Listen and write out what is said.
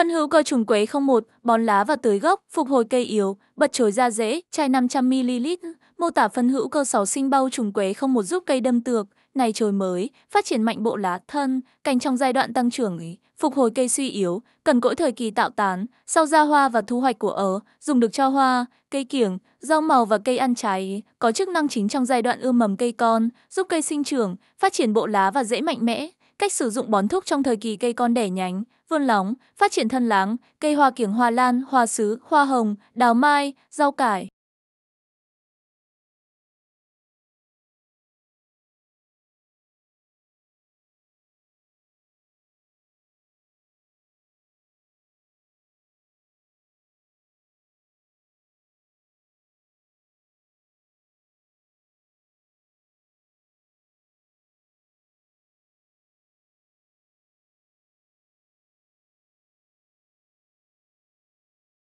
Phân hữu cơ trùng quế 01, bón lá và tưới gốc, phục hồi cây yếu, bật chồi ra rễ, chai 500ml. Mô tả phân hữu cơ 6 sinh bao trùng quế 01 giúp cây đâm tược, này chồi mới, phát triển mạnh bộ lá thân, cành trong giai đoạn tăng trưởng, ý, phục hồi cây suy yếu, cần cỗi thời kỳ tạo tán, sau ra hoa và thu hoạch của ớ, dùng được cho hoa, cây kiểng, rau màu và cây ăn trái, có chức năng chính trong giai đoạn ươm mầm cây con, giúp cây sinh trưởng, phát triển bộ lá và rễ mạnh mẽ. Cách sử dụng bón thúc trong thời kỳ cây con đẻ nhánh, vươn lóng, phát triển thân láng, cây hoa kiểng hoa lan, hoa sứ, hoa hồng, đào mai, rau cải.